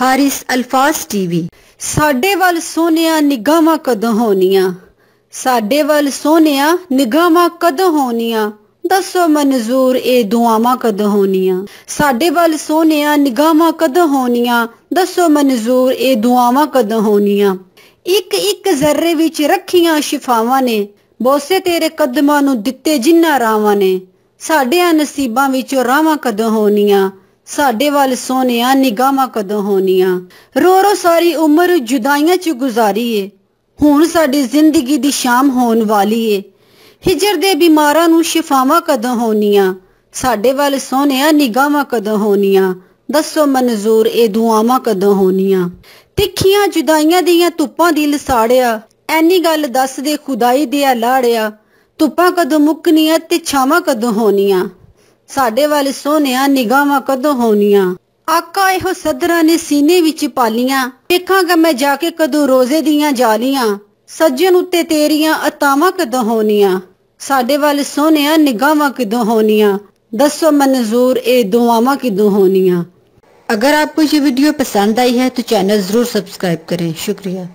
Harris ਅਲਫਾਸ TV ਸਾਡੇ ਵੱਲ ਸੋਹਣਿਆ ਨਿਗਾਹਾਂ ਕਦੋਂ ਹੋਣੀਆਂ ਸਾਡੇ ਵੱਲ ਸੋਹਣਿਆ ਨਿਗਾਹਾਂ ਕਦੋਂ ਹੋਣੀਆਂ ਦੱਸੋ ਮਨਜ਼ੂਰ ਇਹ ਦੁਆਵਾਂ ਕਦੋਂ ਹੋਣੀਆਂ ਸਾਡੇ ਵੱਲ ਸੋਹਣਿਆ ਨਿਗਾਹਾਂ ਕਦੋਂ ਹੋਣੀਆਂ ਦੱਸੋ ਮਨਜ਼ੂਰ ਇਹ ਦੁਆਵਾਂ ਕਦੋਂ ਹੋਣੀਆਂ ਇੱਕ ਇੱਕ ਜ਼ਰਰੇ ਵਿੱਚ ਰੱਖੀਆਂ ਸ਼ਿਫਾਵਾਂ ਨੇ ਬੋਸੇ ਤੇਰੇ ਕਦਮਾਂ ਨੂੰ ਦਿੱਤੇ ਜਿੰਨਾ ਰਾਵਾਂ ਨੇ ਸਾਡੇ ਨਸੀਬਾਂ ਵਿੱਚੋਂ ਰਾਵਾਂ ਕਦੋਂ ਹੋਣੀਆਂ ਸਾਡੇ ਵੱਲ ਸੋਹਣਿਆ ਨਿਗਾਹਾਂ ਕਦੋਂ ਹੋਣੀਆਂ ਰੋ ਰੋ ਸਾਰੀ ਉਮਰ ਜੁਦਾਈਆਂ 'ਚ ਗੁਜ਼ਾਰੀ ਏ ਹੁਣ ਸਾਡੀ ਜ਼ਿੰਦਗੀ ਦੀ ਸ਼ਾਮ ਹੋਣ ਵਾਲੀ ਏ ਹਿਜਰ ਦੇ ਬਿਮਾਰਾਂ ਨੂੰ ਸ਼ਿਫਾਵਾਂ ਕਦੋਂ ਹੋਣੀਆਂ ਸਾਡੇ ਵੱਲ ਸੋਹਣਿਆ ਨਿਗਾਹਾਂ ਕਦੋਂ ਹੋਣੀਆਂ ਦੱਸੋ ਮਨਜ਼ੂਰ ਇਹ ਦੁਆਵਾਂ ਕਦੋਂ ਹੋਣੀਆਂ ਤਿੱਖੀਆਂ ਜੁਦਾਈਆਂ ਦੀਆਂ ਧੁੱਪਾਂ ਦੀ ਲਸਾੜਿਆ ਐਨੀ ਗੱਲ ਦੱਸ ਦੇ ਖੁਦਾਈ ਦੇ ਆ ਲਾੜਿਆ ਧੁੱਪਾਂ ਕਦੋਂ ਮੁੱਕਣੀਆਂ ਤੇ ਛਾਵਾਂ ਕਦੋਂ ਹੋਣੀਆਂ ਸਾਡੇ ਵੱਲ ਸੋਹਣਿਆ ਨਿਗਾਹਾਂ ਕਦੋਂ ਹੋਣੀਆਂ ਆਕਾ ਇਹੋ ਸਦਰਾਂ ਨੇ ਸੀਨੇ ਵਿੱਚ ਪਾਲੀਆਂ ਵੇਖਾਂਗਾ ਮੈਂ ਜਾ ਕੇ ਕਦੋਂ ਰੋਜ਼ੇ ਦੀਆਂ ਜਾਲੀਆਂ ਸੱਜਣ ਉੱਤੇ ਤੇਰੀਆਂ ਅਤਾਵਾਂ ਕਦੋਂ ਹੋਣੀਆਂ ਸਾਡੇ ਵੱਲ ਸੋਹਣਿਆ ਨਿਗਾਹਾਂ ਕਦੋਂ ਹੋਣੀਆਂ ਦੱਸੋ ਮਨਜ਼ੂਰ ਇਹ ਦੁਆਵਾਂ ਕਦੋਂ ਹੋਣੀਆਂ ਅਗਰ ਆਪਕੋ ਇਹ ਵੀਡੀਓ ਪਸੰਦ ਆਈ ਹੈ ਤਾਂ ਚੈਨਲ ਜ਼ਰੂਰ ਸਬਸਕ੍ਰਾਈਬ ਕਰੇ ਸ਼ੁਕਰੀਆ